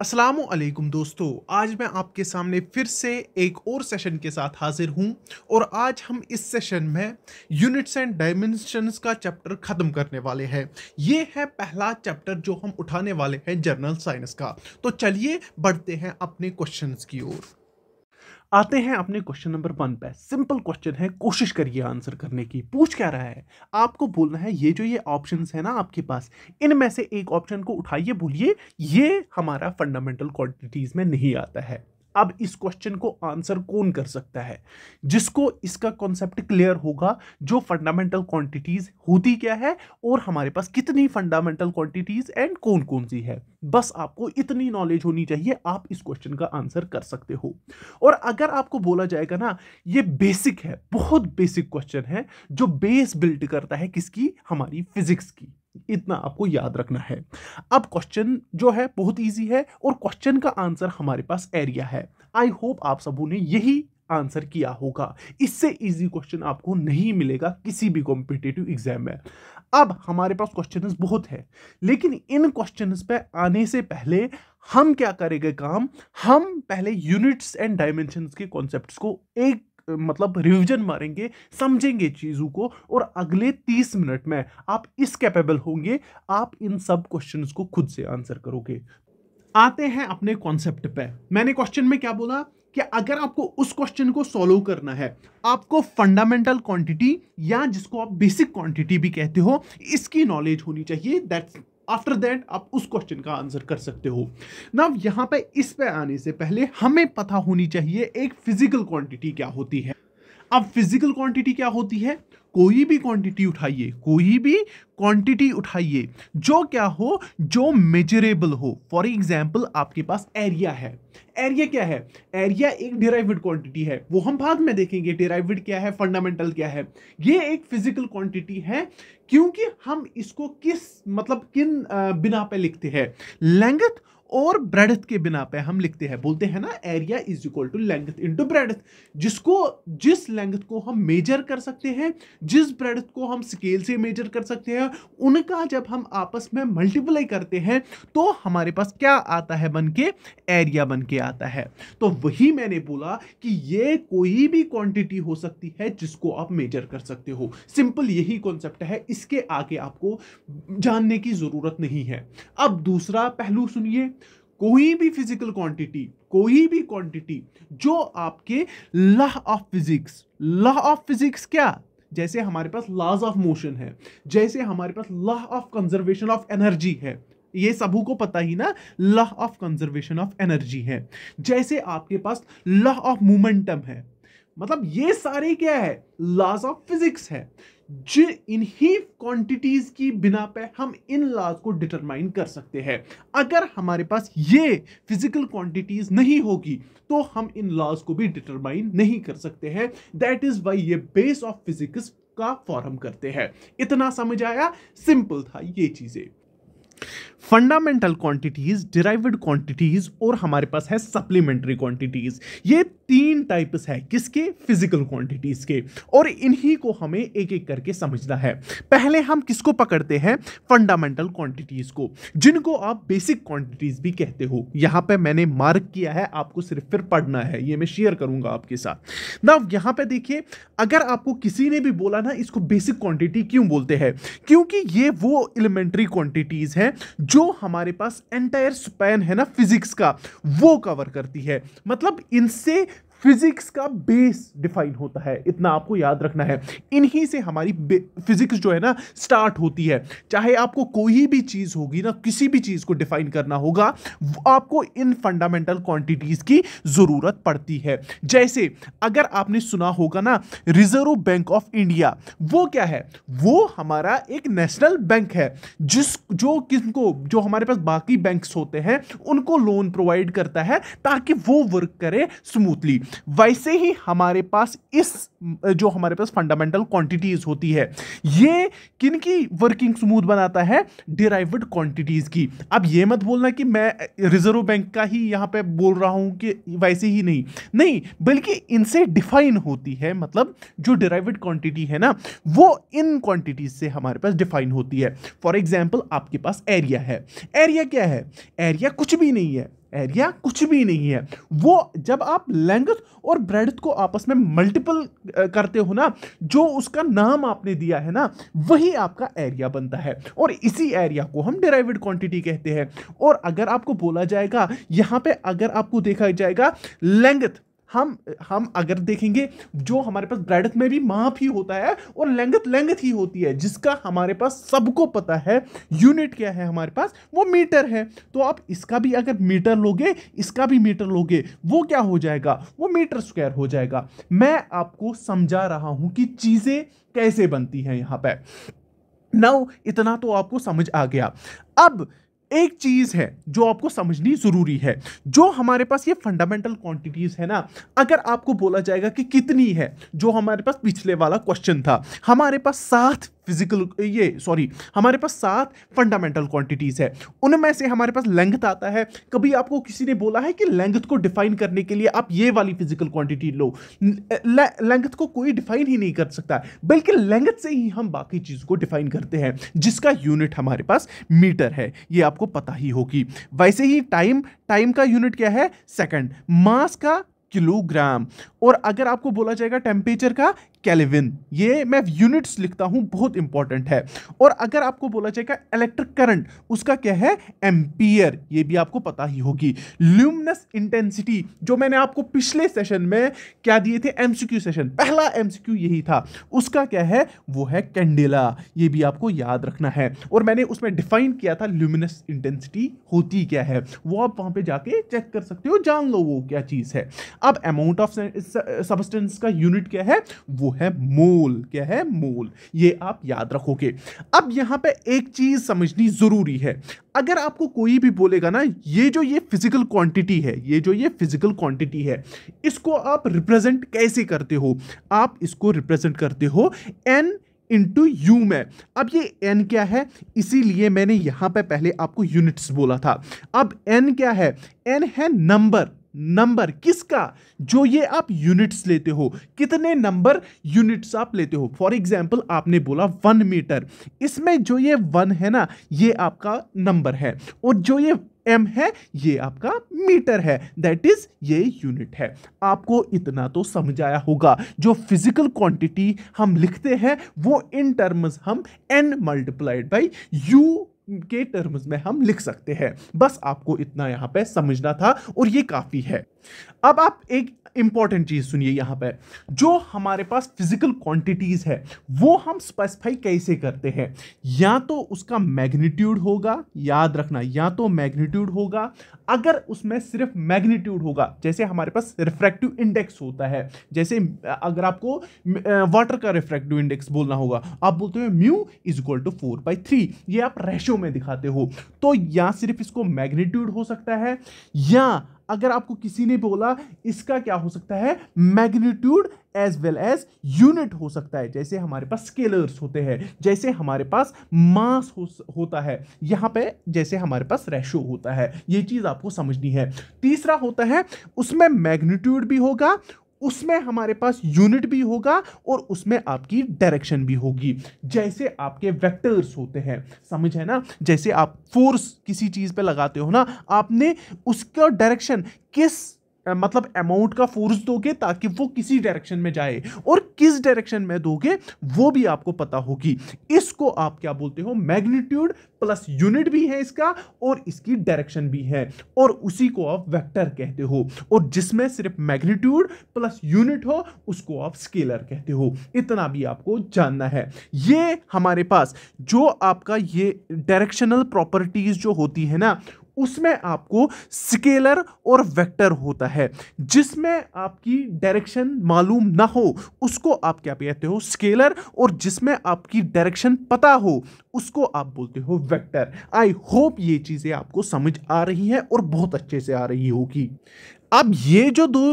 असलकुम दोस्तों आज मैं आपके सामने फिर से एक और सेशन के साथ हाजिर हूं और आज हम इस सेशन में यूनिट्स एंड डायमेंशंस का चैप्टर ख़त्म करने वाले हैं ये है पहला चैप्टर जो हम उठाने वाले हैं जर्नल साइंस का तो चलिए बढ़ते हैं अपने क्वेश्चंस की ओर आते हैं अपने क्वेश्चन नंबर वन पे सिंपल क्वेश्चन है कोशिश करिए आंसर करने की पूछ क्या रहा है आपको बोलना है ये जो ये ऑप्शन है ना आपके पास इनमें से एक ऑप्शन को उठाइए बोलिए ये हमारा फंडामेंटल क्वांटिटीज में नहीं आता है अब इस क्वेश्चन को आंसर कौन कर सकता है जिसको इसका कॉन्सेप्ट क्लियर होगा जो फंडामेंटल क्वांटिटीज होती क्या है और हमारे पास कितनी फंडामेंटल क्वांटिटीज एंड कौन कौन सी है बस आपको इतनी नॉलेज होनी चाहिए आप इस क्वेश्चन का आंसर कर सकते हो और अगर आपको बोला जाएगा ना ये बेसिक है बहुत बेसिक क्वेश्चन है जो बेस बिल्ड करता है किसकी हमारी फिजिक्स की इतना आपको याद रखना है अब क्वेश्चन जो है बहुत ईजी है और क्वेश्चन का आंसर हमारे पास एरिया है आई होप आप सबों ने यही आंसर किया होगा इससे इजी क्वेश्चन आपको नहीं मिलेगा किसी भी कॉम्पिटेटिव एग्जाम में अब हमारे पास क्वेश्चन बहुत है लेकिन इन क्वेश्चन पे आने से पहले हम क्या करेंगे काम हम पहले यूनिट्स एंड डायमेंशन के कॉन्सेप्ट को एक मतलब रिविजन मारेंगे समझेंगे चीज़ों को और अगले तीस मिनट में आप इस कैपेबल होंगे आप इन सब क्वेश्चन को खुद से आंसर करोगे आते हैं अपने कॉन्सेप्ट पे मैंने क्वेश्चन में क्या बोला कि अगर आपको उस क्वेश्चन को सॉल्व करना है आपको फंडामेंटल क्वांटिटी या जिसको आप बेसिक क्वांटिटी भी कहते हो इसकी नॉलेज होनी चाहिए दैट्स आफ्टर दैट आप उस क्वेश्चन का आंसर कर सकते हो ना यहाँ पे इस पे आने से पहले हमें पता होनी चाहिए एक फिजिकल क्वांटिटी क्या होती है अब फिजिकल क्वांटिटी क्या होती है कोई भी क्वांटिटी उठाइए कोई भी क्वांटिटी उठाइए जो क्या हो जो मेजरेबल हो फॉर एग्जाम्पल आपके पास एरिया है एरिया क्या है एरिया एक डिराइविड क्वांटिटी है वो हम बाद में देखेंगे डिराइविड क्या है फंडामेंटल क्या है ये एक फिजिकल क्वांटिटी है क्योंकि हम इसको किस मतलब किन बिना पे लिखते हैं लेंगथ और ब्रेडथ के बिना पे हम लिखते हैं बोलते हैं ना area is equal to length into breadth जिसको जिस लेंथ को हम मेजर कर सकते हैं जिस ब्रेडथ को हम स्केल से मेजर कर सकते हैं उनका जब हम आपस में मल्टीप्लाई करते हैं तो हमारे पास क्या आता है बन के एरिया बन के आता है तो वही मैंने बोला कि ये कोई भी क्वांटिटी हो सकती है जिसको आप मेजर कर सकते हो सिंपल यही कॉन्सेप्ट है इसके आगे आपको जानने की ज़रूरत नहीं है अब दूसरा पहलू सुनिए कोई भी फिजिकल क्वांटिटी कोई भी क्वांटिटी जो आपके law of physics law of physics क्या जैसे हमारे पास लॉज ऑफ मोशन है जैसे हमारे पास law of conservation of energy है ये सबू को पता ही ना law of conservation of energy है जैसे आपके पास लॉ ऑफ मोमेंटम है मतलब ये सारे क्या है लॉज ऑफ फिजिक्स है जो इन्हीं क्वांटिटीज की बिना पे हम इन लॉज को डिटरमाइन कर सकते हैं अगर हमारे पास ये फिजिकल क्वांटिटीज नहीं होगी तो हम इन लॉज को भी डिटरमाइन नहीं कर सकते हैं दैट इज वाई ये बेस ऑफ फिजिक्स का फॉर्म करते हैं इतना समझ आया सिंपल था ये चीजें फंडामेंटल क्वांटिटीज डिराइव्ड क्वांटिटीज और हमारे पास है सप्लीमेंट्री क्वांटिटीज ये तीन टाइप्स है किसके फिजिकल क्वांटिटीज के और इन्हीं को हमें एक एक करके समझना है पहले हम किसको पकड़ते हैं फंडामेंटल क्वांटिटीज को जिनको आप बेसिक क्वांटिटीज भी कहते हो यहां पे मैंने मार्क किया है आपको सिर्फ फिर पढ़ना है ये मैं शेयर करूंगा आपके साथ ना यहां पे देखिए अगर आपको किसी ने भी बोला ना इसको बेसिक क्वांटिटी क्यों बोलते हैं क्योंकि ये वो एलिमेंट्री क्वांटिटीज हैं जो हमारे पास एंटायर स्पैन है ना फिजिक्स का वो कवर करती है मतलब इनसे फिजिक्स का बेस डिफाइन होता है इतना आपको याद रखना है इन्हीं से हमारी फिजिक्स जो है ना स्टार्ट होती है चाहे आपको कोई भी चीज़ होगी ना किसी भी चीज़ को डिफाइन करना होगा आपको इन फंडामेंटल क्वांटिटीज़ की ज़रूरत पड़ती है जैसे अगर आपने सुना होगा ना रिजर्व बैंक ऑफ इंडिया वो क्या है वो हमारा एक नेशनल बैंक है जिस जो किसको जो हमारे पास बाकी बैंक्स होते हैं उनको लोन प्रोवाइड करता है ताकि वो वर्क करे स्मूथली वैसे ही हमारे पास इस जो हमारे पास फंडामेंटल क्वांटिटीज होती है ये किन की वर्किंग स्मूथ बनाता है डिराइव्ड क्वांटिटीज की अब ये मत बोलना कि मैं रिजर्व बैंक का ही यहाँ पे बोल रहा हूँ कि वैसे ही नहीं नहीं बल्कि इनसे डिफाइन होती है मतलब जो डिराइव्ड क्वांटिटी है ना वो इन क्वांटिटीज से हमारे पास डिफाइन होती है फॉर एग्जाम्पल आपके पास एरिया है एरिया क्या है एरिया कुछ भी नहीं है एरिया कुछ भी नहीं है वो जब आप लेंथ और ब्रेड को आपस में मल्टीपल करते हो ना जो उसका नाम आपने दिया है ना वही आपका एरिया बनता है और इसी एरिया को हम डेराइवेड क्वांटिटी कहते हैं और अगर आपको बोला जाएगा यहाँ पे अगर आपको देखा जाएगा लेंथ हम हम अगर देखेंगे जो हमारे पास ब्राइडथ में भी माप ही होता है और लेंगथ लेंगथ ही होती है जिसका हमारे पास सबको पता है यूनिट क्या है हमारे पास वो मीटर है तो आप इसका भी अगर मीटर लोगे इसका भी मीटर लोगे वो क्या हो जाएगा वो मीटर स्क्वायर हो जाएगा मैं आपको समझा रहा हूँ कि चीज़ें कैसे बनती हैं यहाँ पर नौ इतना तो आपको समझ आ गया अब एक चीज़ है जो आपको समझनी ज़रूरी है जो हमारे पास ये फंडामेंटल क्वांटिटीज़ है ना अगर आपको बोला जाएगा कि कितनी है जो हमारे पास पिछले वाला क्वेश्चन था हमारे पास सात फिजिकल ये सॉरी हमारे पास सात फंडामेंटल क्वांटिटीज़ है उनमें से हमारे पास लेंथ आता है कभी आपको किसी ने बोला है कि लेंथ को डिफाइन करने के लिए आप ये वाली फिजिकल क्वांटिटी लो लेंथ को कोई डिफाइन ही नहीं कर सकता बल्कि लेंथ से ही हम बाकी चीज़ को डिफाइन करते हैं जिसका यूनिट हमारे पास मीटर है ये आपको पता ही होगी वैसे ही टाइम टाइम का यूनिट क्या है सेकंड मास का किलोग्राम और अगर आपको बोला जाएगा टेम्परेचर का केलेविन ये मैं यूनिट्स लिखता हूँ बहुत इंपॉर्टेंट है और अगर आपको बोला जाएगा इलेक्ट्रिक करंट उसका क्या है एम्पियर ये भी आपको पता ही होगी ल्यूमिनस इंटेंसिटी जो मैंने आपको पिछले सेशन में क्या दिए थे एमसीक्यू सेशन पहला एमसीक्यू यही था उसका क्या है वो है कैंडेला ये भी आपको याद रखना है और मैंने उसमें डिफाइन किया था ल्यूमिनस इंटेंसिटी होती क्या है वो आप वहां पर जाके चेक कर सकते हो जान लो वो क्या चीज़ है अब अमाउंट ऑफ सबस्टेंस का यूनिट क्या है वो है मूल क्या है मूल ये आप याद रखोगे अब यहां पे एक चीज समझनी जरूरी है अगर आपको कोई भी बोलेगा ना ये जो ये फिजिकल क्वांटिटी है ये जो ये फिजिकल क्वांटिटी है इसको आप रिप्रेजेंट कैसे करते हो आप इसको रिप्रेजेंट करते हो एन इंटू यू में अब ये एन क्या है इसीलिए मैंने यहां पे पहले आपको यूनिट्स बोला था अब एन क्या है एन है नंबर नंबर किसका जो ये आप यूनिट्स लेते हो कितने नंबर यूनिट्स आप लेते हो फॉर एग्जाम्पल आपने बोला वन मीटर इसमें जो ये वन है ना ये आपका नंबर है और जो ये एम है ये आपका मीटर है दैट इज ये यूनिट है आपको इतना तो समझाया होगा जो फिजिकल क्वांटिटी हम लिखते हैं वो इन टर्म्स हम एन मल्टीप्लाइड बाई यू के टर्म्स में हम लिख सकते हैं बस आपको इतना यहाँ पे समझना था और ये काफ़ी है अब आप एक इंपॉर्टेंट चीज़ सुनिए यहां पर जो हमारे पास फिजिकल क्वांटिटीज़ है वो हम स्पेसिफाई कैसे करते हैं या तो उसका मैग्नीट्यूड होगा याद रखना या तो मैग्नीट्यूड होगा अगर उसमें सिर्फ मैग्नीट्यूड होगा जैसे हमारे पास रिफ्रैक्टिव इंडेक्स होता है जैसे अगर आपको वाटर का रिफ्रैक्टिव इंडेक्स बोलना होगा आप बोलते हो mu is equal to four by three ये आप रेशो में दिखाते हो तो या सिर्फ इसको मैग्नीट्यूड हो सकता है या अगर आपको किसी ने बोला इसका क्या हो सकता है magnitude as well as unit हो सकता है जैसे हमारे पास स्केलर्स होते हैं जैसे हमारे पास मास हो, होता है यहाँ पे जैसे हमारे पास रेशो होता है ये चीज़ आपको समझनी है तीसरा होता है उसमें मैग्नीट्यूड भी होगा उसमें हमारे पास यूनिट भी होगा और उसमें आपकी डायरेक्शन भी होगी जैसे आपके वेक्टर्स होते हैं समझ है ना जैसे आप फोर्स किसी चीज़ पे लगाते हो ना आपने उसका डायरेक्शन किस मतलब अमाउंट का फोर्स दोगे ताकि वो किसी डायरेक्शन में जाए और किस डायरेक्शन में दोगे वो भी आपको पता होगी इसको आप क्या बोलते हो मैग्नीट्यूड प्लस यूनिट भी है इसका और इसकी डायरेक्शन भी है और उसी को आप वेक्टर कहते हो और जिसमें सिर्फ मैग्नीट्यूड प्लस यूनिट हो उसको आप स्केलर कहते हो इतना भी आपको जानना है ये हमारे पास जो आपका ये डायरेक्शनल प्रॉपर्टीज जो होती है ना उसमें आपको स्केलर और वेक्टर होता है जिसमें आपकी डायरेक्शन मालूम ना हो उसको आप क्या कहते हो स्केलर और जिसमें आपकी डायरेक्शन पता हो उसको आप बोलते हो वेक्टर आई होप ये चीज़ें आपको समझ आ रही है और बहुत अच्छे से आ रही होगी अब ये जो दो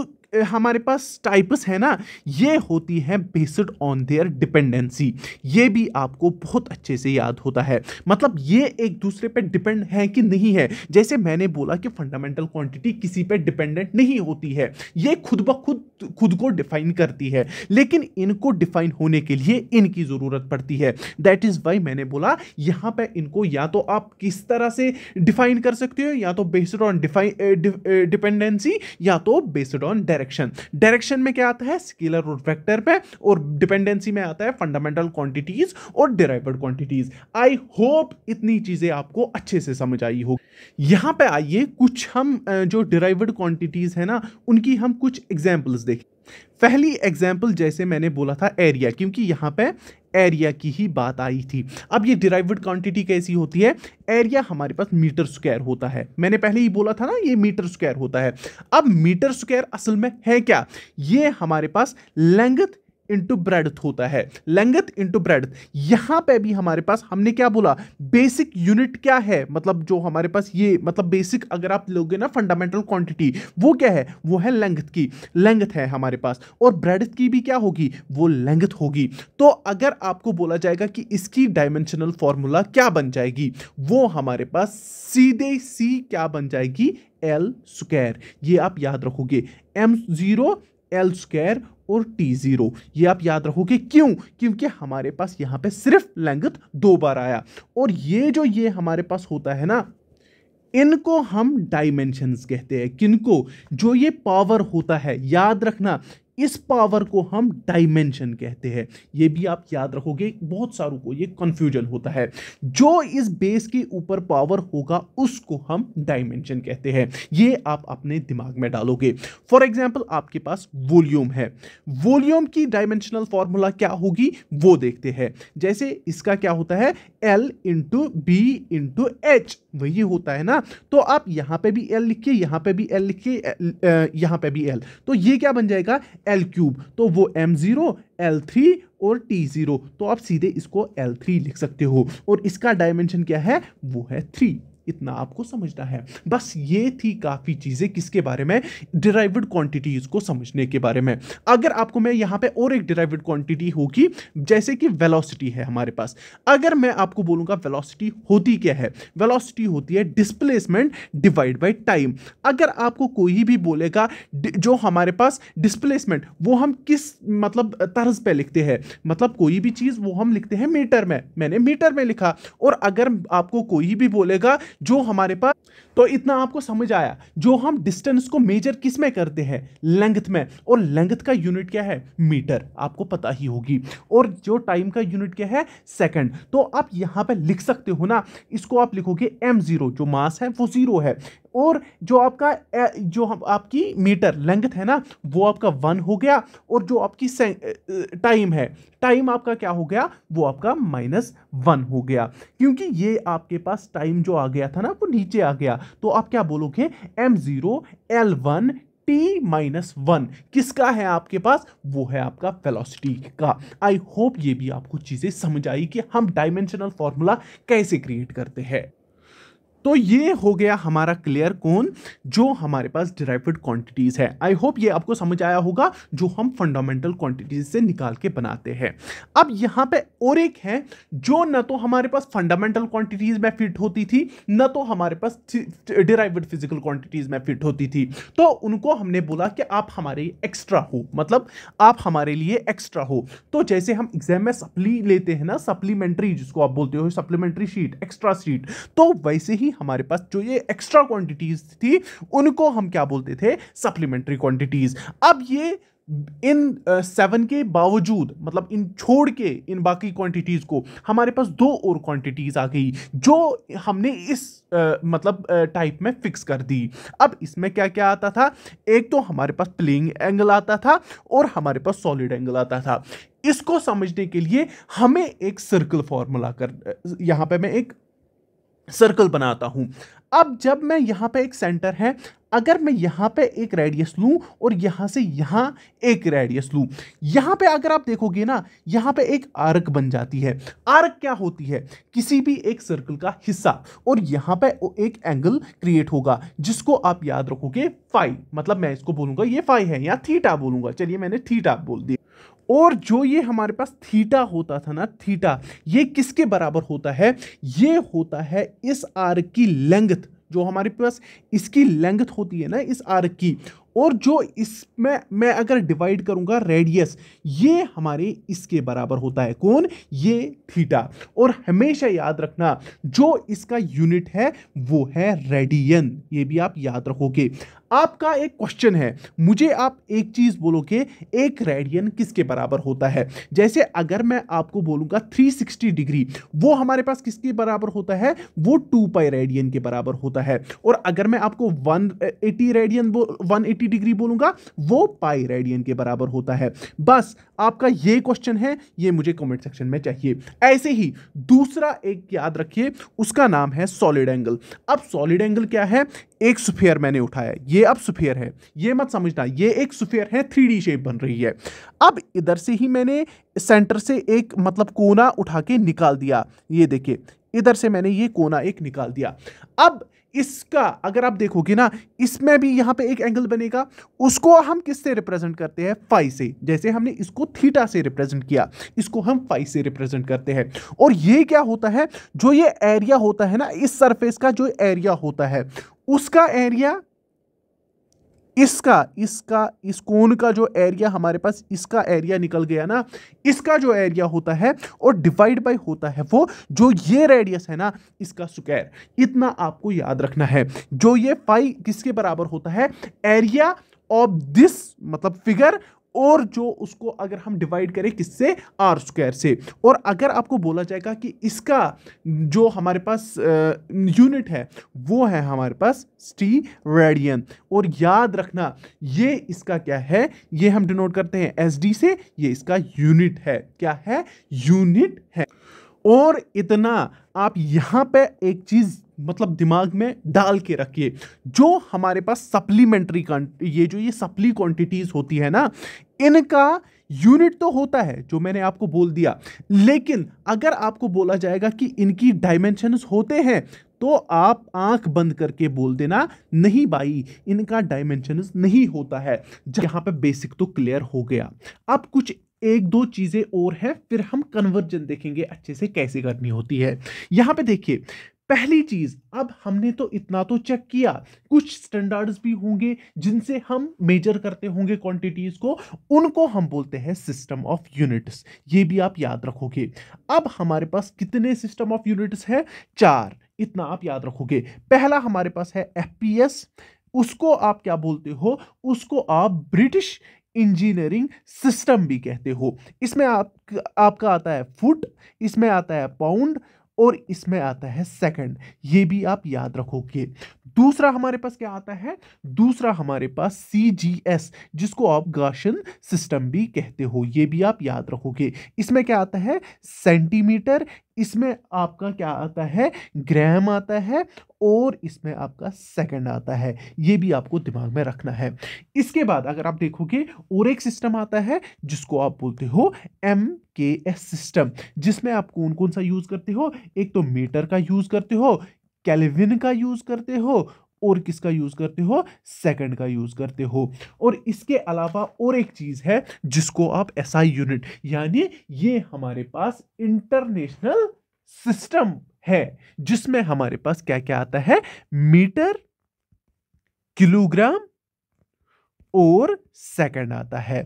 हमारे पास टाइप्स है ना ये होती है बेस्ड ऑन देयर डिपेंडेंसी ये भी आपको बहुत अच्छे से याद होता है मतलब ये एक दूसरे पे डिपेंड है कि नहीं है जैसे मैंने बोला कि फंडामेंटल क्वांटिटी किसी पे डिपेंडेंट नहीं होती है ये खुद ब खुद खुद को डिफाइन करती है लेकिन इनको डिफाइन होने के लिए इनकी ज़रूरत पड़ती है दैट इज़ वाई मैंने बोला यहाँ पर इनको या तो आप किस तरह से डिफाइन कर सकते हो या तो बेस्ड ऑन डिफाइन डिपेंडेंसी या तो based on direct direction direction में क्या आता है स्केलर रूट वेक्टर पे और डिपेंडेंसी में आता है फंडामेंटल क्वांटिटीज और डिराइवर्ड क्वांटिटीज आई होप इतनी चीजें आपको अच्छे से समझ आई हो यहां पे आइए कुछ हम जो डिराइवर्ड क्वांटिटीज है ना उनकी हम कुछ एग्जाम्पल्स देखें पहली एग्जाम्पल जैसे मैंने बोला था एरिया क्योंकि यहाँ पे एरिया की ही बात आई थी अब ये डिराइव्ड क्वांटिटी कैसी होती है एरिया हमारे पास मीटर स्क्वायर होता है मैंने पहले ही बोला था ना ये मीटर स्क्वायर होता है अब मीटर स्क्वायर असल में है क्या ये हमारे पास लेंगथ इंटू ब्रेडथ होता है लेंगथ इंटू ब्रेड यहां पे भी हमारे पास हमने क्या बोला बेसिक यूनिट क्या है मतलब जो हमारे पास ये मतलब बेसिक अगर आप लोगे ना फंडामेंटल क्वांटिटी वो क्या है वो है लेंगथ की लेंगथ है हमारे पास और ब्रेडथ की भी क्या होगी वो लेंगथ होगी तो अगर आपको बोला जाएगा कि इसकी डायमेंशनल फॉर्मूला क्या बन जाएगी वो हमारे पास सीधे सी क्या बन जाएगी एल स्क्वायर ये आप याद रखोगे एम जीरो एल स्क्वायर और टी ज़ीरो ये आप याद रखोगे क्यों क्योंकि हमारे पास यहाँ पे सिर्फ लेंगथ दो बार आया और ये जो ये हमारे पास होता है ना इनको हम डायमेंशंस कहते हैं किनको जो ये पावर होता है याद रखना इस पावर को हम डायमेंशन कहते हैं ये भी आप याद रखोगे बहुत सारों को ये कन्फ्यूजन होता है जो इस बेस के ऊपर पावर होगा उसको हम डायमेंशन कहते हैं ये आप अपने दिमाग में डालोगे फॉर एग्जाम्पल आपके पास वॉल्यूम है वॉल्यूम की डायमेंशनल फॉर्मूला क्या होगी वो देखते हैं जैसे इसका क्या होता है L into B into H वही होता है ना तो आप यहां पे भी एल लिखिए यहां पे भी एल लिखिए यहां पे भी एल तो ये क्या बन जाएगा एल क्यूब तो वो एम ज़ीरो एल थ्री और टी ज़ीरो तो आप सीधे इसको एल थ्री लिख सकते हो और इसका डायमेंशन क्या है वो है थ्री इतना आपको समझना है बस ये थी काफ़ी चीज़ें किसके बारे में डिराइव्ड क्वांटिटीज़ को समझने के बारे में अगर आपको मैं यहाँ पे और एक डिराइव्ड क्वांटिटी होगी जैसे कि वेलोसिटी है हमारे पास अगर मैं आपको बोलूँगा वेलोसिटी होती क्या है वेलोसिटी होती है डिस्प्लेसमेंट डिवाइड बाई टाइम अगर आपको कोई भी बोलेगा जो हमारे पास डिस्प्लेसमेंट वो हम किस मतलब तर्ज पर लिखते हैं मतलब कोई भी चीज़ वो हम लिखते हैं मीटर में मैंने मीटर में लिखा और अगर आपको कोई भी बोलेगा जो हमारे पास तो इतना आपको समझ आया जो हम डिस्टेंस को मेजर किस में करते हैं लेंथ में और लेंथ का यूनिट क्या है मीटर आपको पता ही होगी और जो टाइम का यूनिट क्या है सेकेंड तो आप यहाँ पर लिख सकते हो ना इसको आप लिखोगे एम जीरो जो मास है वो जीरो है और जो आपका जो आपकी मीटर लेंथ है ना वो आपका वन हो गया और जो आपकी टाइम है टाइम आपका क्या हो गया वो आपका माइनस वन हो गया क्योंकि ये आपके पास टाइम जो आ गया था ना वो नीचे आ गया तो आप क्या बोलोगे M zero L one T minus one किसका है आपके पास वो है आपका वेलोसिटी का आई होप ये भी आपको चीज़ें समझ आई कि हम डायमेंशनल फॉर्मूला कैसे क्रिएट करते हैं तो ये हो गया हमारा क्लियर कौन जो हमारे पास डिराइवड क्वांटिटीज़ है आई होप ये आपको समझ आया होगा जो हम फंडामेंटल क्वांटिटीज से निकाल के बनाते हैं अब यहाँ पे और एक है जो न तो हमारे पास फंडामेंटल क्वांटिटीज़ में फिट होती थी न तो हमारे पास डिराइवड फिजिकल क्वांटिटीज़ में फिट होती थी तो उनको हमने बोला कि आप हमारे एक्स्ट्रा हो मतलब आप हमारे लिए एक्स्ट्रा हो तो जैसे हम एग्जाम में सप्ली लेते हैं ना सप्लीमेंट्री जिसको आप बोलते हो सप्लीमेंट्री शीट एक्स्ट्रा शीट तो वैसे ही हमारे पास जो ये एक्स्ट्रा क्वांटिटीज थी उनको हम क्या बोलते थे सप्लीमेंट्री क्वांटिटीज अब ये इन सेवन uh, के बावजूद मतलब इन छोड़ के इन बाकी क्वांटिटीज़ को हमारे पास दो और क्वांटिटीज़ आ गई जो हमने इस uh, मतलब टाइप uh, में फिक्स कर दी अब इसमें क्या क्या आता था एक तो हमारे पास प्लेइंग एंगल आता था और हमारे पास सॉलिड एंगल आता था इसको समझने के लिए हमें एक सर्कल फॉर्मूला कर यहाँ पे मैं एक सर्कल बनाता हूँ अब जब मैं यहाँ पे एक सेंटर है अगर मैं यहाँ पे एक रेडियस लूँ और यहाँ से यहाँ एक रेडियस लूँ यहाँ पे अगर आप देखोगे ना यहाँ पे एक आर्क बन जाती है आर्क क्या होती है किसी भी एक सर्कल का हिस्सा और यहाँ पे एक एंगल क्रिएट होगा जिसको आप याद रखोगे फाई मतलब मैं इसको बोलूँगा ये फाई है या थीटा बोलूँगा चलिए मैंने थीटा बोल दिया और जो ये हमारे पास थीटा होता था ना थीटा ये किसके बराबर होता है ये होता है इस आर्क की लेंथ जो हमारे पास इसकी लेंथ होती है ना इस आर की और जो इसमें मैं अगर डिवाइड करूंगा रेडियस ये हमारे इसके बराबर होता है कौन ये थीटा और हमेशा याद रखना जो इसका यूनिट है वो है रेडियन ये भी आप याद रखोगे आपका एक क्वेश्चन है मुझे आप एक चीज़ बोलो कि एक रेडियन किसके बराबर होता है जैसे अगर मैं आपको बोलूँगा 360 डिग्री वो हमारे पास किसके बराबर होता है वो टू पाई रेडियन के बराबर होता है और अगर मैं आपको 180 रेडियन वन एटी डिग्री बोलूंगा वो पाई रेडियन के बराबर होता है बस आपका ये क्वेश्चन है ये मुझे कमेंट सेक्शन में चाहिए ऐसे ही दूसरा एक याद रखिए उसका नाम है सॉलिड एंगल अब सॉलिड एंगल क्या है एक सुफेयर मैंने उठाया ये अब सुफेयर है ये मत समझना ये एक सुफेयर है थ्री शेप बन रही है अब इधर से ही मैंने सेंटर से एक मतलब कोना उठा के निकाल दिया ये देखिए इधर से मैंने ये कोना एक निकाल दिया अब इसका अगर आप देखोगे ना इसमें भी यहाँ पे एक एंगल बनेगा उसको हम किससे रिप्रेजेंट करते हैं फाइव से जैसे हमने इसको थीटा से रिप्रेजेंट किया इसको हम फाइव से रिप्रेजेंट करते हैं और ये क्या होता है जो ये एरिया होता है ना इस सरफेस का जो एरिया होता है उसका एरिया इसका इसका इस कोन का जो एरिया हमारे पास इसका एरिया निकल गया ना इसका जो एरिया होता है और डिवाइड बाय होता है वो जो ये रेडियस है ना इसका स्क्वायर इतना आपको याद रखना है जो ये फाइव किसके बराबर होता है एरिया ऑफ दिस मतलब फिगर और जो उसको अगर हम डिवाइड करें किससे आर स्क्वायर से और अगर आपको बोला जाएगा कि इसका जो हमारे पास यूनिट है वो है हमारे पास स्टी रेडियन और याद रखना ये इसका क्या है ये हम डिनोट करते हैं एस डी से ये इसका यूनिट है क्या है यूनिट है और इतना आप यहाँ पे एक चीज़ मतलब दिमाग में डाल के रखिए जो हमारे पास सप्लीमेंट्री ये जो ये सप्ली क्वांटिटीज होती है ना इनका यूनिट तो होता है जो मैंने आपको बोल दिया लेकिन अगर आपको बोला जाएगा कि इनकी डायमेंशंस होते हैं तो आप आंख बंद करके बोल देना नहीं भाई इनका डायमेंशंस नहीं होता है जहाँ पे बेसिक तो क्लियर हो गया अब कुछ एक दो चीज़ें और हैं फिर हम कन्वर्जन देखेंगे अच्छे से कैसे करनी होती है यहाँ पे देखिए पहली चीज अब हमने तो इतना तो चेक किया कुछ स्टैंडर्ड्स भी होंगे जिनसे हम मेजर करते होंगे क्वांटिटीज को उनको हम बोलते हैं सिस्टम ऑफ यूनिट्स ये भी आप याद रखोगे अब हमारे पास कितने सिस्टम ऑफ यूनिट्स हैं चार इतना आप याद रखोगे पहला हमारे पास है एफ उसको आप क्या बोलते हो उसको आप ब्रिटिश इंजीनियरिंग सिस्टम भी कहते हो इसमें आप आपका आता है फुट इसमें आता है पाउंड और इसमें आता है सेकंड ये भी आप याद रखोगे दूसरा हमारे पास क्या आता है दूसरा हमारे पास सीजीएस जिसको आप गाशन सिस्टम भी कहते हो ये भी आप याद रखोगे इसमें क्या आता है सेंटीमीटर इसमें आपका क्या आता है ग्राम आता है और इसमें आपका सेकंड आता है ये भी आपको दिमाग में रखना है इसके बाद अगर आप देखोगे और एक सिस्टम आता है जिसको आप बोलते हो एम के एस सिस्टम जिसमें आप कौन कौन सा यूज़ करते हो एक तो मीटर का यूज़ करते हो कैलविन का यूज़ करते हो और किसका यूज़ करते हो सेकंड का यूज़ करते हो और इसके अलावा और एक चीज़ है जिसको आप ऐसा यूनिट यानी ये हमारे पास इंटरनेशनल सिस्टम है जिसमें हमारे पास क्या क्या आता है मीटर किलोग्राम और सेकंड आता है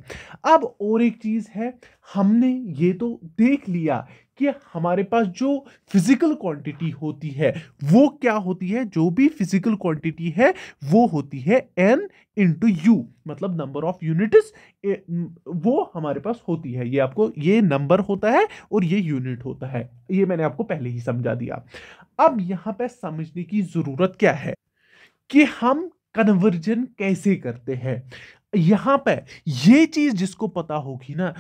अब और एक चीज़ है हमने ये तो देख लिया कि हमारे पास जो फिजिकल क्वांटिटी होती है वो क्या होती है जो भी फिजिकल क्वांटिटी है वो होती है एन इंटू यू मतलब नंबर ऑफ यूनिट्स वो हमारे पास होती है ये आपको ये नंबर होता है और ये यूनिट होता है ये मैंने आपको पहले ही समझा दिया अब यहां पर समझने की ज़रूरत क्या है कि हम कन्वर्जन कैसे करते हैं यहाँ पे ये चीज़ जिसको पता होगी ना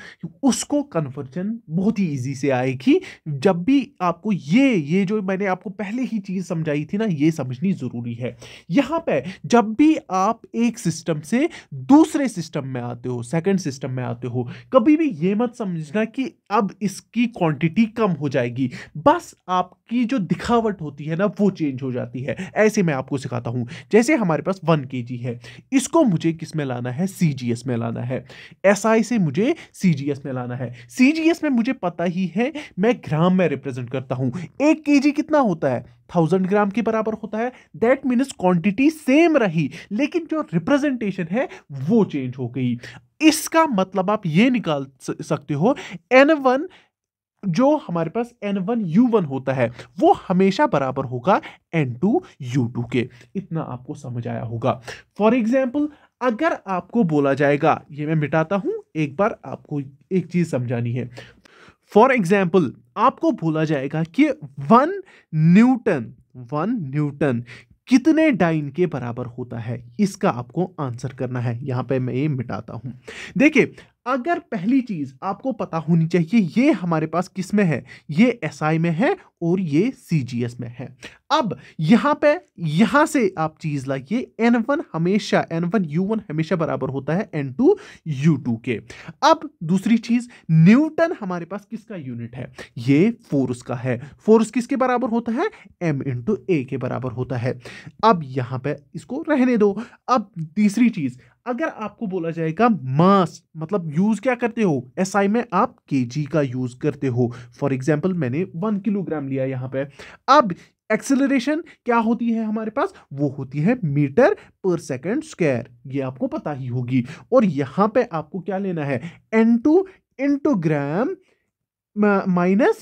उसको कन्वर्जन बहुत ही इजी से आएगी जब भी आपको ये ये जो मैंने आपको पहले ही चीज़ समझाई थी ना ये समझनी ज़रूरी है यहाँ पे जब भी आप एक सिस्टम से दूसरे सिस्टम में आते हो सेकंड सिस्टम में आते हो कभी भी ये मत समझना कि अब इसकी क्वांटिटी कम हो जाएगी बस आपकी जो दिखावट होती है ना वो चेंज हो जाती है ऐसे मैं आपको सिखाता हूँ जैसे हमारे पास वन के है इसको मुझे किस में लाना है है सी में लाना है एस से मुझे सी में लाना है सी में मुझे पता ही है मैं ग्राम में रिप्रेजेंट करता हूँ एक के कितना होता है थाउजेंड ग्राम के बराबर होता है दैट मीन्स क्वांटिटी सेम रही लेकिन जो रिप्रेजेंटेशन है वो चेंज हो गई इसका मतलब आप ये निकाल सकते हो एन वन जो हमारे पास एन वन यू वन होता है वो हमेशा बराबर होगा एन टू यू टू के इतना आपको समझ आया होगा फॉर एग्जाम्पल अगर आपको बोला जाएगा ये मैं मिटाता हूँ एक बार आपको एक चीज़ समझानी है फॉर एग्जाम्पल आपको बोला जाएगा कि वन न्यूटन वन न्यूटन कितने डाइन के बराबर होता है इसका आपको आंसर करना है यहां पे मैं ये मिटाता हूं देखिए अगर पहली चीज आपको पता होनी चाहिए ये हमारे पास किस में है ये एस SI में है और ये सी में है अब यहां पे यहां से आप चीज लाइए एन वन हमेशा एन वन यू वन हमेशा बराबर होता है एन टू यू टू के अब दूसरी चीज न्यूटन हमारे पास किसका यूनिट है ये फोर्स का है फोर्स किसके बराबर होता है इन टू ए के बराबर होता है अब यहां पे इसको रहने दो अब तीसरी चीज अगर आपको बोला जाएगा मास मतलब यूज क्या करते हो एसआई SI में आप केजी का यूज करते हो फॉर एग्जाम्पल मैंने वन किलोग्राम लिया यहाँ पे अब एक्सेलरेशन क्या होती है हमारे पास वो होती है मीटर पर सेकेंड स्क्वायर ये आपको पता ही होगी और यहां पे आपको क्या लेना है N two into gram minus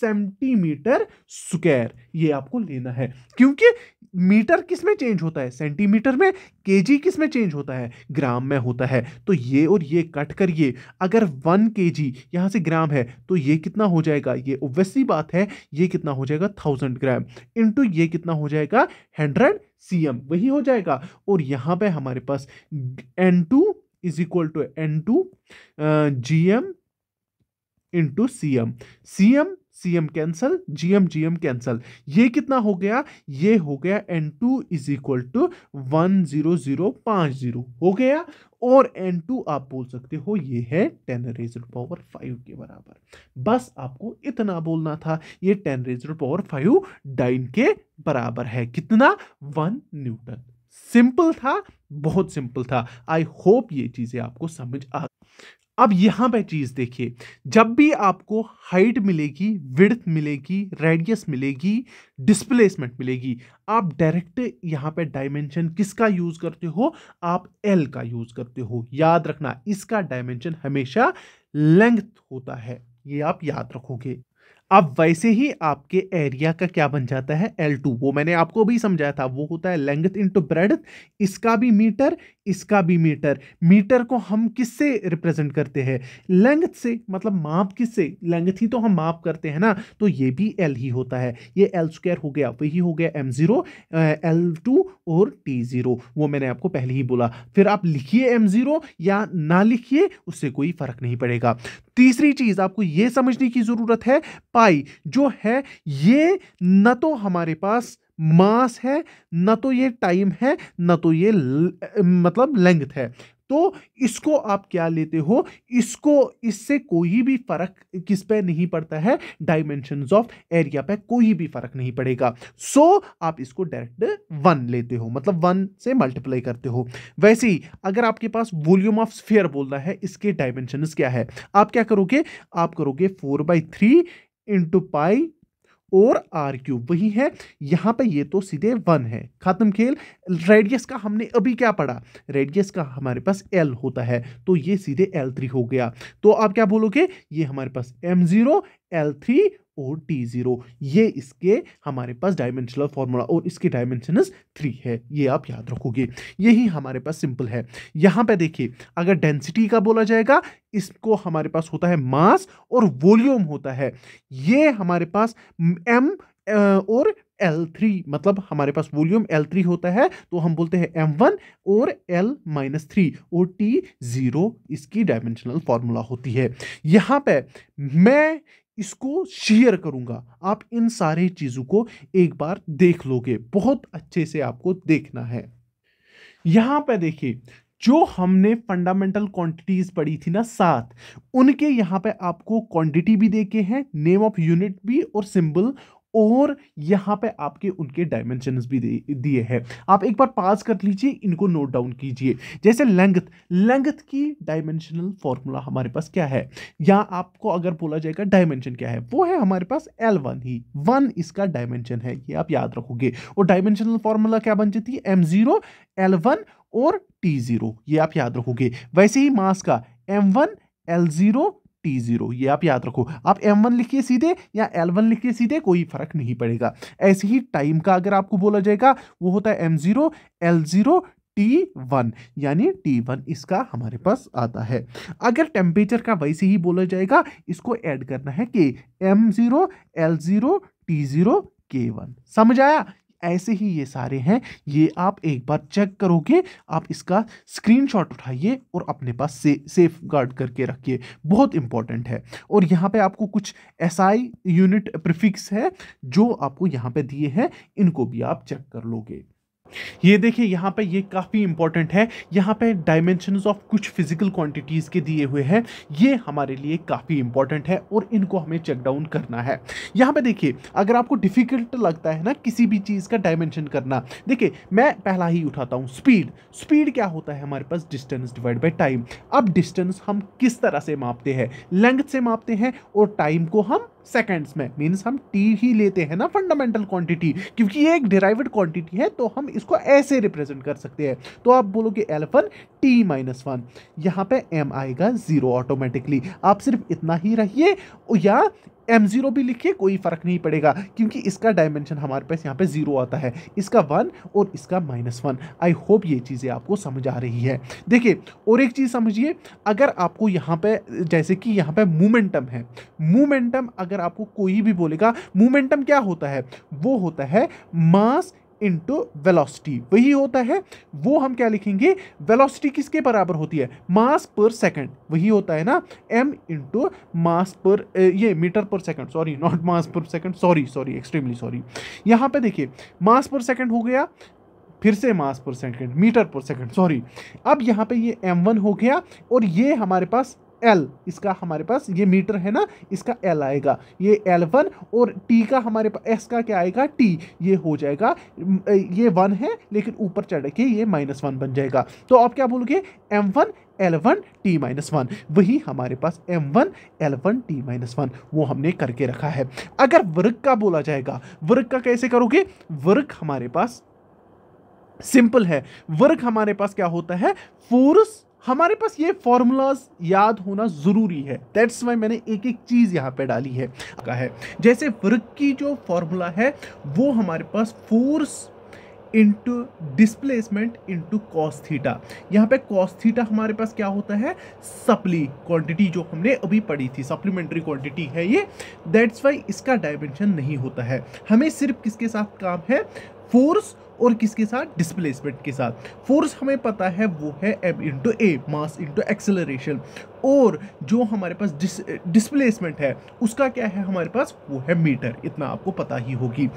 centimetre square ये आपको लेना है क्योंकि मीटर किस में चेंज होता है सेंटीमीटर में केजी किस में चेंज होता है ग्राम में होता है तो ये और ये कट करिए अगर वन के जी यहाँ से ग्राम है तो ये कितना हो जाएगा ये ओबियसली बात है ये कितना हो जाएगा थाउजेंड ग्राम इंटू ये कितना हो जाएगा हंड्रेड सी एम वही हो जाएगा और यहाँ पे हमारे पास N two is equal to N two G M into C M C M CM cancel GM GM cancel ये कितना हो गया ये हो गया N two is equal to one zero zero पांच जीरो हो गया और एन टू आप बोल सकते हो ये है टेन रेजर पावर फाइव के बराबर बस आपको इतना बोलना था ये ten raiser power five dyne के बराबर है कितना वन न्यूटन सिंपल था बहुत सिंपल था आई होप ये चीज़ें आपको समझ आ अब यहाँ पे चीज़ देखिए जब भी आपको हाइट मिलेगी विड्थ मिलेगी रेडियस मिलेगी डिस्प्लेसमेंट मिलेगी आप डायरेक्ट यहाँ पे डायमेंशन किसका यूज़ करते हो आप एल का यूज़ करते हो याद रखना इसका डायमेंशन हमेशा लेंथ होता है ये आप याद रखोगे अब वैसे ही आपके एरिया का क्या बन जाता है L2 वो मैंने आपको भी समझाया था वो होता है लेंथ इंटू ब्रेड इसका भी मीटर इसका भी मीटर मीटर को हम किससे रिप्रेजेंट करते हैं लेंथ से मतलब माप किससे लेंथ ही तो हम माप करते हैं ना तो ये भी एल ही होता है ये एल स्क्वायर हो गया वही हो गया एम ज़ीरो एल टू और टी ज़ीरो वो मैंने आपको पहले ही बोला फिर आप लिखिए एम ज़ीरो या ना लिखिए उससे कोई फ़र्क नहीं पड़ेगा तीसरी चीज़ आपको ये समझने की ज़रूरत है पाई जो है ये न तो हमारे पास मास है ना तो ये टाइम है ना तो ये मतलब लेंथ है तो इसको आप क्या लेते हो इसको इससे कोई भी फर्क किस पे नहीं पड़ता है डायमेंशन ऑफ एरिया पे कोई भी फर्क नहीं पड़ेगा सो so, आप इसको डायरेक्ट वन लेते हो मतलब वन से मल्टीप्लाई करते हो वैसे ही अगर आपके पास वॉल्यूम ऑफ स्फेयर बोलना है इसके डायमेंशन क्या है आप क्या करोगे आप करोगे four by three into pi और आर क्यूब वही है यहाँ पे ये तो सीधे वन है ख़त्म खेल रेडियस का हमने अभी क्या पढ़ा रेडियस का हमारे पास एल होता है तो ये सीधे एल थ्री हो गया तो आप क्या बोलोगे ये हमारे पास एम ज़ीरो एल थ्री और टी जीरो ये इसके हमारे पास डायमेंशनल फॉर्मूला और इसके डायमेंशन थ्री है ये आप याद रखोगे यही हमारे पास सिंपल है यहाँ पे देखिए अगर डेंसिटी का बोला जाएगा इसको हमारे पास होता है मास और वॉल्यूम होता है ये हमारे पास एम और एल थ्री मतलब हमारे पास वॉल्यूम एल थ्री होता है तो हम बोलते हैं एम वन और एल माइनस थ्री और टी ज़ीरो इसकी डायमेंशनल फार्मूला होती है यहाँ पे मैं इसको शेयर करूंगा आप इन सारे चीज़ों को एक बार देख लोगे बहुत अच्छे से आपको देखना है यहां पर देखिए जो हमने फंडामेंटल क्वांटिटीज पढ़ी थी ना सात उनके यहाँ पे आपको क्वांटिटी भी देखे हैं नेम ऑफ यूनिट भी और सिंबल और यहाँ पे आपके उनके डायमेंशन भी दिए हैं आप एक बार पास कर लीजिए इनको नोट डाउन कीजिए जैसे लेंगथ लेंगथ की डायमेंशनल फॉर्मूला हमारे पास क्या है या आपको अगर बोला जाएगा डायमेंशन क्या है वो है हमारे पास एल वन ही वन इसका डायमेंशन है ये आप याद रखोगे और डायमेंशनल फॉर्मूला क्या बन जाती है एम जीरो एल वन और टी जीरो ये आप याद रखोगे वैसे ही मास का M one L zero T zero ये आप याद रखो आप एम वन लिखिए सीधे या एल वन लिखिए सीधे कोई फर्क नहीं पड़ेगा ऐसे ही टाइम का अगर आपको बोला जाएगा वो होता है M zero L zero T one यानी टी वन इसका हमारे पास आता है अगर टेम्परेचर का वैसे ही बोला जाएगा इसको ऐड करना है कि M zero L zero T zero के वन समझ आया ऐसे ही ये सारे हैं ये आप एक बार चेक करोगे आप इसका स्क्रीनशॉट उठाइए और अपने पास से सेफ गार्ड करके रखिए बहुत इंपॉर्टेंट है और यहाँ पे आपको कुछ एस यूनिट प्रिफिक्स है जो आपको यहाँ पे दिए हैं इनको भी आप चेक कर लोगे ये देखिए यहाँ पे ये काफ़ी इंपॉर्टेंट है यहाँ पे डायमेंशन ऑफ कुछ फिजिकल क्वांटिटीज़ के दिए हुए हैं ये हमारे लिए काफ़ी इंपॉर्टेंट है और इनको हमें चेक डाउन करना है यहाँ पे देखिए अगर आपको डिफ़िकल्ट लगता है ना किसी भी चीज़ का डायमेंशन करना देखिए मैं पहला ही उठाता हूँ स्पीड स्पीड क्या होता है हमारे पास डिस्टेंस डिवाइड बाई टाइम अब डिस्टेंस हम किस तरह से मापते हैं लेंथ से मापते हैं और टाइम को हम सेकेंड्स में मीन्स हम टी ही लेते हैं ना फंडामेंटल क्वांटिटी क्योंकि ये एक डिराइव्ड क्वांटिटी है तो हम इसको ऐसे रिप्रेजेंट कर सकते हैं तो आप बोलोगे एलेवन टी माइनस वन यहाँ पर एम आएगा ज़ीरो ऑटोमेटिकली आप सिर्फ इतना ही रहिए या एम ज़ीरो भी लिखिए कोई फ़र्क नहीं पड़ेगा क्योंकि इसका डायमेंशन हमारे पास यहाँ पे ज़ीरो आता है इसका वन और इसका माइनस वन आई होप ये चीज़ें आपको समझ आ रही है देखिए और एक चीज़ समझिए अगर आपको यहाँ पे जैसे कि यहाँ पे मोमेंटम है मोमेंटम अगर आपको कोई भी बोलेगा मोमेंटम क्या होता है वो होता है मास इंटू वेलोसिटी वही होता है वो हम क्या लिखेंगे वेलोसिटी किसके बराबर होती है मास पर सेकंड वही होता है ना एम इंटू मास पर ये metre per second sorry not mass per second sorry sorry extremely sorry यहाँ पे देखिए मास पर सेकंड हो गया फिर से mass per second metre per second sorry अब यहाँ पे ये m1 हो गया और ये हमारे पास एल इसका हमारे पास ये मीटर है ना इसका एल आएगा ये एल वन और टी का हमारे पास एस का क्या आएगा टी ये हो जाएगा ये वन है लेकिन ऊपर चढ़ के ये माइनस वन बन जाएगा तो आप क्या बोलोगे M one L one T minus one वही हमारे पास M one L one T minus one वो हमने करके रखा है अगर वर्ग का बोला जाएगा वर्ग का कैसे करोगे वर्ग हमारे पास सिंपल है वर्ग हमारे पास क्या होता है फोर्स हमारे पास ये फॉर्मूलाज याद होना ज़रूरी है दैट्स वाई मैंने एक एक चीज़ यहाँ पे डाली है कहा है जैसे वर्क की जो फॉर्मूला है वो हमारे पास force into displacement into cos theta यहाँ पे कॉस्थीटा हमारे पास क्या होता है सप्ली क्वांटिटी जो हमने अभी पढ़ी थी सप्लीमेंट्री क्वांटिटी है ये दैट्स वाई इसका डायमेंशन नहीं होता है हमें सिर्फ किसके साथ काम है फोर्स और किसके साथ डिस्प्लेसमेंट के साथ फोर्स हमें पता है वो है M into A mass into acceleration और जो हमारे पास डिस डिस्प्लेसमेंट है उसका क्या है हमारे पास वो है मीटर इतना आपको पता ही होगी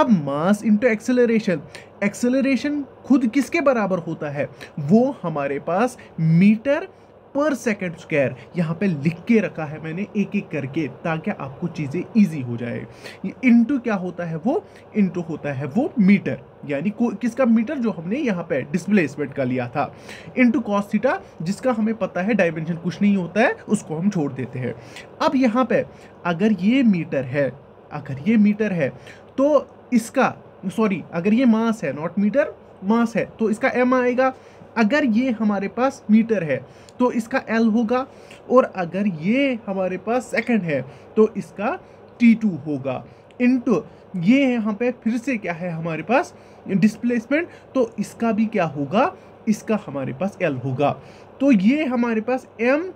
अब मास इंटू एक्सेलरेशन एक्सेलरेशन खुद किसके बराबर होता है वो हमारे पास मीटर पर सेकेंड स्क्वायर यहाँ पे लिख के रखा है मैंने एक एक करके ताकि आपको चीज़ें ईजी हो जाए इंटू क्या होता है वो इंटू होता है वो मीटर यानी को किसका मीटर जो हमने यहाँ पे डिस्प्लेसमेंट का लिया था इंटू कॉस थीटा जिसका हमें पता है डायमेंशन कुछ नहीं होता है उसको हम छोड़ देते हैं अब यहाँ पे अगर ये मीटर है अगर ये मीटर है तो इसका सॉरी अगर ये मास है नॉट मीटर मास है तो इसका एम आएगा अगर ये हमारे पास मीटर है तो इसका एल होगा और अगर ये हमारे पास सेकंड है तो इसका टी टू होगा इंटू ये यहाँ पे फिर से क्या है हमारे पास डिस्प्लेसमेंट तो इसका भी क्या होगा इसका हमारे पास एल होगा तो ये हमारे पास M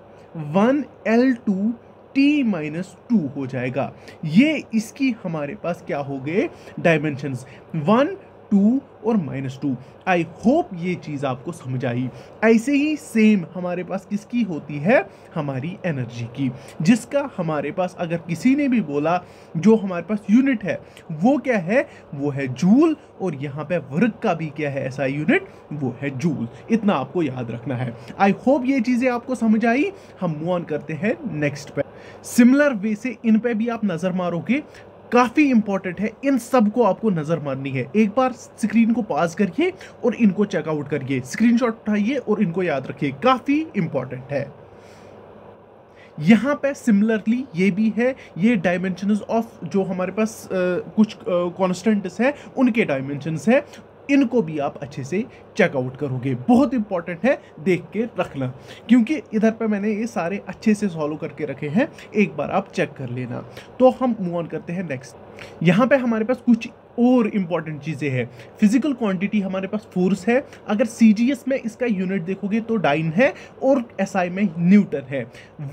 one L two T minus two हो जाएगा ये इसकी हमारे पास क्या हो गए डायमेंशंस वन टू और माइनस टू आई होप ये चीज़ आपको समझ आई ऐसे ही सेम हमारे पास किसकी होती है हमारी एनर्जी की जिसका हमारे पास अगर किसी ने भी बोला जो हमारे पास यूनिट है वो क्या है वो है जूल और यहाँ पे वर्ग का भी क्या है ऐसा यूनिट वो है जूल इतना आपको याद रखना है आई होप ये चीज़ें आपको समझ आई हम मोन ऑन करते हैं नेक्स्ट पे सिमिलर वे से इन पे भी आप नज़र मारोगे काफ़ी इंपॉर्टेंट है इन सब को आपको नज़र मारनी है एक बार स्क्रीन को पास करिए और इनको चेकआउट करिए शॉट उठाइए और इनको याद रखिए काफ़ी इंपॉर्टेंट है यहाँ पे सिमिलरली ये भी है ये डायमेंशन ऑफ जो हमारे पास आ, कुछ कॉन्स्टेंट्स है उनके डायमेंशन है इनको भी आप अच्छे से चेकआउट करोगे बहुत इंपॉर्टेंट है देख के रखना क्योंकि इधर पर मैंने ये सारे अच्छे से सॉलो करके रखे हैं एक बार आप चेक कर लेना तो हम मूव ऑन करते हैं नेक्स्ट यहाँ पे हमारे पास कुछ और इम्पॉर्टेंट चीज़ें हैं फिजिकल क्वांटिटी हमारे पास फोर्स है अगर सी में इसका यूनिट देखोगे तो डाइन है और एस SI में न्यूटन है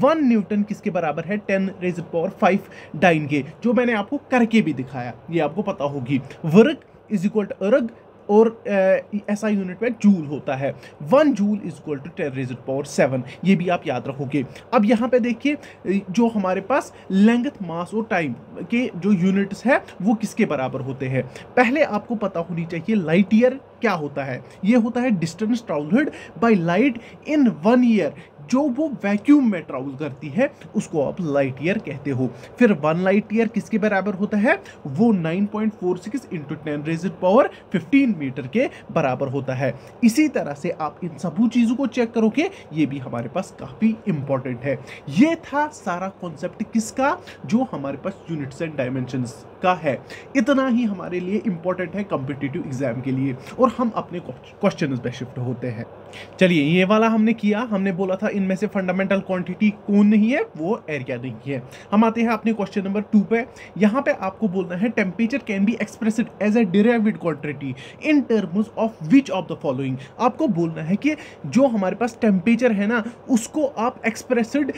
वन न्यूटन किसके बराबर है ten raise power five dyne के जो मैंने आपको करके भी दिखाया ये आपको पता होगी वर्क इज इक्वल टू अर्ग और ऐसा यूनिट में जूल होता है one joule is equal to ten raise power seven ये भी आप याद रखोगे अब यहाँ पे देखिए जो हमारे पास लेंगथ मास और टाइम के जो यूनिट्स हैं वो किसके बराबर होते हैं पहले आपको पता होनी चाहिए लाइट ईयर क्या होता है ये होता है distance travelled by light in one year जो वो वैक्यूम में ट्रैवल करती है उसको आप लाइट ईयर कहते हो फिर वन लाइट ईयर किसके बराबर होता है वो 9.46 point four six into ten raise power fifteen metre के बराबर होता है इसी तरह से आप इन सभी चीज़ों को चेक करोगे ये भी हमारे पास काफ़ी इंपॉर्टेंट है ये था सारा कॉन्सेप्ट किसका जो हमारे पास यूनिट्स एंड डायमेंशंस का है इतना ही हमारे लिए इंपॉर्टेंट है कम्पिटिटिव एग्जाम के लिए और हम अपने क्वेश्चन पे शिफ्ट होते हैं चलिए ये वाला हमने किया हमने बोला था इनमें से फंडामेंटल क्वांटिटी कौन नहीं है वो एरिया नहीं है हम आते हैं अपने क्वेश्चन नंबर टू पे यहाँ पे आपको बोलना है temperature can be expressed as a derived quantity in terms of which of the following आपको बोलना है कि जो हमारे पास टेम्परेचर है ना उसको आप एक्सप्रेसड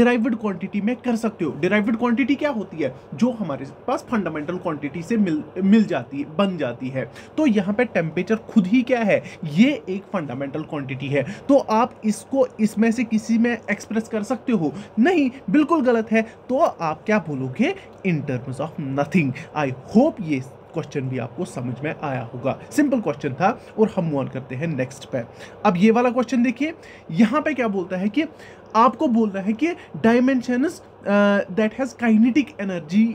डिराइविड क्वान्टिटी में कर सकते हो डिराइविड क्वान्टिटी क्या होती है जो हमारे पास फंडामेंटल क्वांटिटी से मिल मिल जाती है बन जाती है तो यहाँ पे टेम्परेचर खुद ही क्या है ये एक फंडामेंटल क्वांटिटी है तो आप इसको इसमें से किसी में एक्सप्रेस कर सकते हो नहीं बिल्कुल गलत है तो आप क्या बोलोगे in terms of nothing I hope ये क्वेश्चन भी आपको समझ में आया होगा सिंपल क्वेश्चन था और हम मोन करते हैं नेक्स्ट पे अब ये वाला क्वेश्चन देखिए यहाँ पे क्या बोलता है कि आपको बोलना है कि dimension that has kinetic energy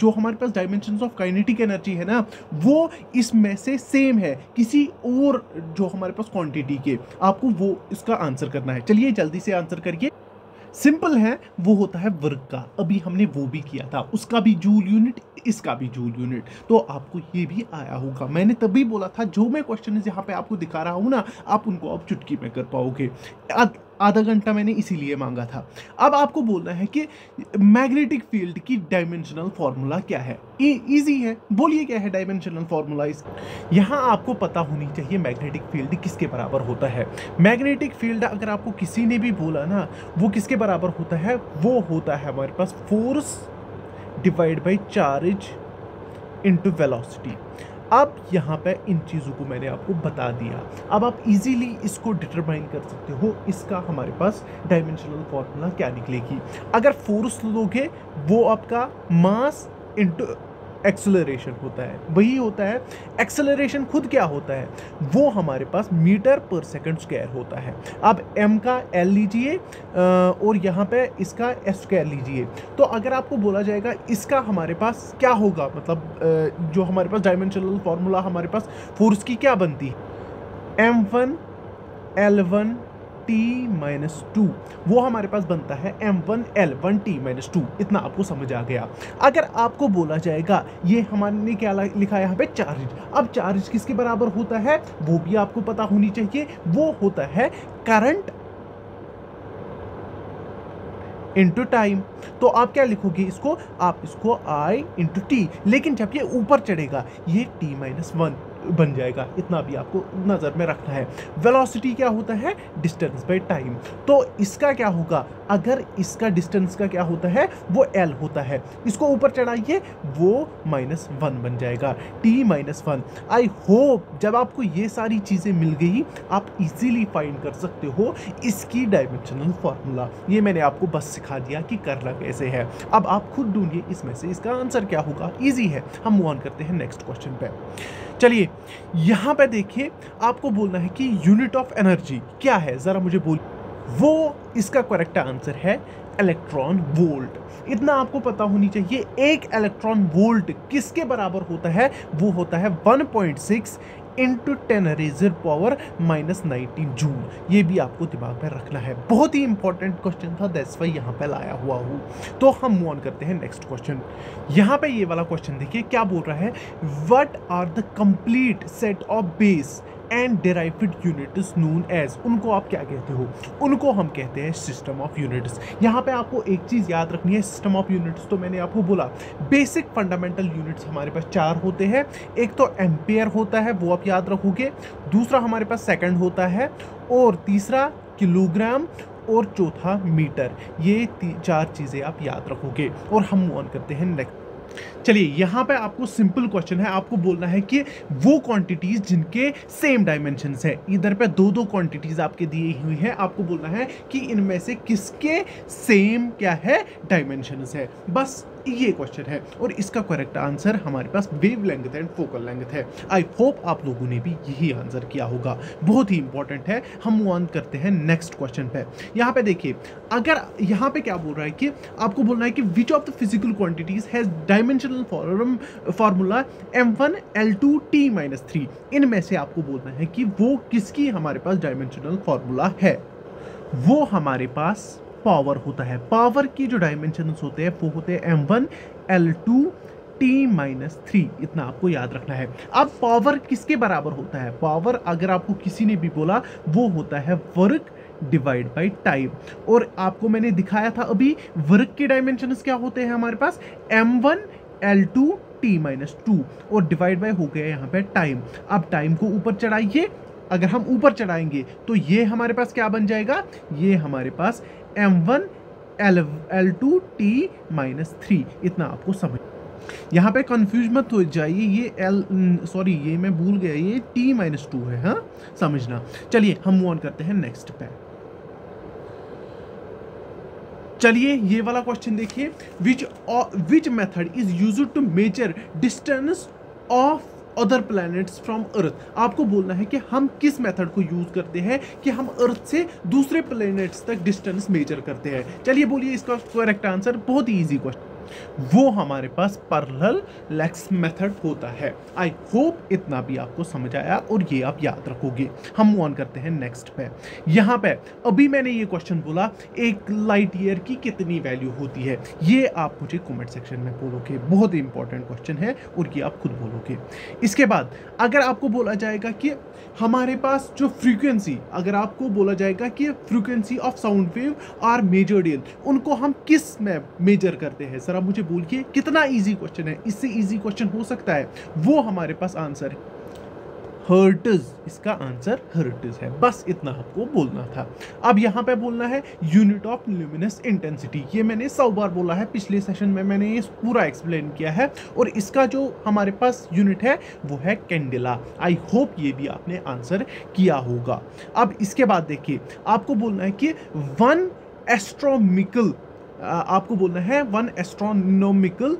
जो हमारे पास डायमेंशन ऑफ काइनेटिक एनर्जी है ना वो इसमें से सेम है किसी और जो हमारे पास क्वांटिटी के आपको वो इसका आंसर करना है चलिए जल्दी से आंसर करिए सिंपल है वो होता है वर्क का अभी हमने वो भी किया था उसका भी जूल यूनिट इसका भी जूल यूनिट तो आपको ये भी आया होगा मैंने तभी बोला था जो मैं क्वेश्चन यहाँ पे आपको दिखा रहा हूँ ना आप उनको अब चुटकी में कर पाओगे आधा घंटा मैंने इसीलिए मांगा था अब आपको बोलना है कि मैग्नेटिक फील्ड की डायमेंशनल फार्मूला क्या है ईजी है बोलिए क्या है डायमेंशनल फार्मूला इस यहाँ आपको पता होनी चाहिए मैग्नेटिक फील्ड किसके बराबर होता है मैग्नेटिक फील्ड अगर आपको किसी ने भी बोला ना वो किसके बराबर होता है वो होता है हमारे पास force divide by charge into velocity अब यहाँ पे इन चीज़ों को मैंने आपको बता दिया अब आप इजीली इसको डिटरमाइन कर सकते हो इसका हमारे पास डायमेंशनल फॉर्मूला क्या निकलेगी अगर फोर्स लोगे वो आपका मास इंटू एक्सेलरेशन होता है वही होता है एक्सेलरेशन खुद क्या होता है वो हमारे पास मीटर पर सेकंड स्क्वायर होता है आप एम का एल लीजिए और यहाँ पे इसका एस स्क्वायर लीजिए तो अगर आपको बोला जाएगा इसका हमारे पास क्या होगा मतलब जो हमारे पास डायमेंशनल फार्मूला हमारे पास फोर्स की क्या बनती है M one L one T minus two वो हमारे पास बनता है M one L one T minus two इतना आपको समझ आ गया अगर आपको बोला जाएगा ये हमारे क्या लिखा है यहाँ पे चार्ज अब चार्ज किसके बराबर होता है वो भी आपको पता होनी चाहिए वो होता है करंट इंटू टाइम तो आप क्या लिखोगे इसको आप इसको आई इंटू टी लेकिन जब ये ऊपर चढ़ेगा ये टी माइनस वन बन जाएगा इतना भी आपको नज़र में रखना है वेलोसिटी क्या होता है डिस्टेंस बाई टाइम तो इसका क्या होगा अगर इसका डिस्टेंस का क्या होता है वो एल होता है इसको ऊपर चढ़ाइए वो माइनस वन बन जाएगा T minus one I hope जब आपको ये सारी चीज़ें मिल गई आप इजीली फाइंड कर सकते हो इसकी डायमेंशनल फार्मूला ये मैंने आपको बस सिखा दिया कि करना कैसे है अब आप खुद ढूंढिए इसमें से इसका आंसर क्या होगा ईजी है हम मूव ऑन करते हैं नेक्स्ट क्वेश्चन पर चलिए यहाँ पे देखिए आपको बोलना है कि यूनिट ऑफ एनर्जी क्या है ज़रा मुझे बोल वो इसका करेक्ट आंसर है इलेक्ट्रॉन वोल्ट इतना आपको पता होनी चाहिए एक इलेक्ट्रॉन वोल्ट किसके बराबर होता है वो होता है 1.6 into ten raiser power minus nineteen joule ये भी आपको दिमाग में रखना है बहुत ही इंपॉर्टेंट क्वेश्चन था दैट्स वाई यहाँ पर लाया हुआ हूँ तो हम मूव ऑन करते हैं नेक्स्ट क्वेश्चन यहाँ पे ये वाला क्वेश्चन देखिए क्या बोल रहा है what are the complete set of base and derived units known as उनको आप क्या कहते हो उनको हम कहते हैं सिस्टम ऑफ यूनिट्स यहाँ पे आपको एक चीज़ याद रखनी है सिस्टम ऑफ यूनिट्स तो मैंने आपको बोला बेसिक फंडामेंटल यूनिट्स हमारे पास चार होते हैं एक तो एम्पेयर होता है वो आप याद रखोगे दूसरा हमारे पास सेकेंड होता है और तीसरा किलोग्राम और चौथा मीटर ये चार चीज़ें आप याद रखोगे और हम ऑन करते हैं नेक्स्ट चलिए यहाँ पे आपको सिंपल क्वेश्चन है आपको बोलना है कि वो क्वांटिटीज जिनके सेम डायमेंशन है इधर पे दो दो क्वांटिटीज आपके दी हुई है आपको बोलना है कि इनमें से किसके सेम क्या है डायमेंशन है बस ये क्वेश्चन है और इसका करेक्ट आंसर हमारे पास wavelength and focal length है आई होप आप लोगों ने भी यही आंसर किया होगा बहुत ही इंपॉर्टेंट है हम मूव ऑन करते हैं नेक्स्ट क्वेश्चन पे यहाँ पे देखिए अगर यहाँ पे क्या बोल रहा है कि आपको बोलना है कि which of the physical quantities has dimensional form formula M one L two T minus three इनमें से आपको बोलना है कि वो किसकी हमारे पास डायमेंशनल फार्मूला है वो हमारे पास पावर होता है पावर की जो डायमेंशन होते हैं वो होते हैं M one L two T minus three इतना आपको याद रखना है अब पावर किसके बराबर होता है पावर अगर आपको किसी ने भी बोला वो होता है वर्क डिवाइड बाई टाइम और आपको मैंने दिखाया था अभी वर्क के डायमेंशन क्या होते हैं हमारे पास M one L two T minus two और डिवाइड बाई हो गया यहाँ पे टाइम अब टाइम को ऊपर चढ़ाइए अगर हम ऊपर चढ़ाएंगे तो ये हमारे पास क्या बन जाएगा ये हमारे पास M one L L two T minus three इतना आपको समझ यहाँ पे कंफ्यूज मत हो जाइए ये एल सॉरी ये मैं भूल गया ये टी माइनस टू है हाँ समझना चलिए हम मूव ऑन करते हैं नेक्स्ट पे चलिए ये वाला क्वेश्चन देखिए which which method is use to measure distance of other planets from earth आपको बोलना है कि हम किस मेथड को यूज़ करते हैं कि हम अर्थ से दूसरे प्लैनेट्स तक डिस्टेंस मेजर करते हैं चलिए बोलिए इसका करेक्ट आंसर बहुत ही ईजी क्वेश्चन वो हमारे पास पर्ल लेक्स मेथड होता है आई होप इतना भी आपको समझ आया और ये आप याद रखोगे हम मूव ऑन करते हैं नेक्स्ट पे यहाँ पे अभी मैंने ये क्वेश्चन बोला एक लाइट ईयर की कितनी वैल्यू होती है ये आप मुझे कमेंट सेक्शन में बोलोगे बहुत ही इंपॉर्टेंट क्वेश्चन है और ये आप खुद बोलोगे इसके बाद अगर आपको बोला जाएगा कि हमारे पास जो फ्रीक्वेंसी अगर आपको बोला जाएगा कि frequency of sound wave are measured उनको हम किस में मेजर करते हैं सर जरा मुझे बोल के कितना इजी क्वेश्चन है इससे इजी क्वेश्चन हो सकता है वो हमारे पास आंसर है हर्टज इसका आंसर हर्टज है बस इतना आपको बोलना था अब यहाँ पे बोलना है यूनिट ऑफ ल्यूमिनस इंटेंसिटी ये मैंने सौ बार बोला है पिछले सेशन में मैंने ये पूरा एक्सप्लेन किया है और इसका जो हमारे पास यूनिट है वो है कैंडिला आई होप ये भी आपने आंसर किया होगा अब इसके बाद देखिए आपको बोलना है कि वन एस्ट्रोमिकल आपको बोलना है वन एस्ट्रोनोमिकल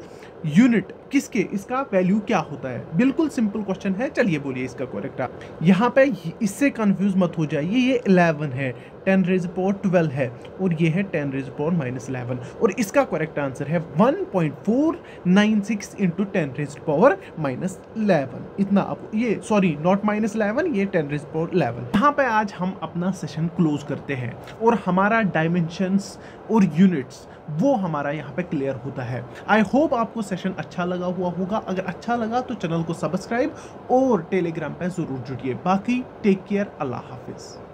यूनिट किसके इसका वैल्यू क्या होता है बिल्कुल सिंपल क्वेश्चन है चलिए बोलिए इसका करेक्ट आप यहाँ पे इससे कंफ्यूज मत हो जाइए ये इलेवन है टेन रेज पावर ट्वेल्व है और ये है ten raise power minus eleven और इसका करेक्ट आंसर है one point four nine six into ten raise power minus eleven इतना आप ये सॉरी नॉट माइनस इलेवन ये टेन रेज पावर इलेवन यहाँ पे आज हम अपना सेशन क्लोज करते हैं और हमारा डायमेंशंस और यूनिट्स वो हमारा यहाँ पे क्लियर होता है आई होप आपको सेशन अच्छा लग लगा हुआ होगा अगर अच्छा लगा तो चैनल को सब्सक्राइब और टेलीग्राम पर ज़रूर जुड़िए बाकी टेक केयर अल्लाह हाफिज़